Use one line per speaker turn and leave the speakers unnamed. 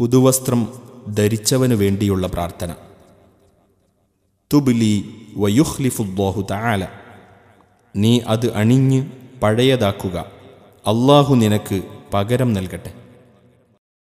പുതുവസ്ത്രം ധരിച്ചവനു വേണ്ടിയുള്ള പ്രാർത്ഥന തുബിലി വയുഹ്ലിഫുദ്ദോഹു താല നീ അത് അണിഞ്ഞ് പഴയതാക്കുക അള്ളാഹു നിനക്ക് പകരം നൽകട്ടെ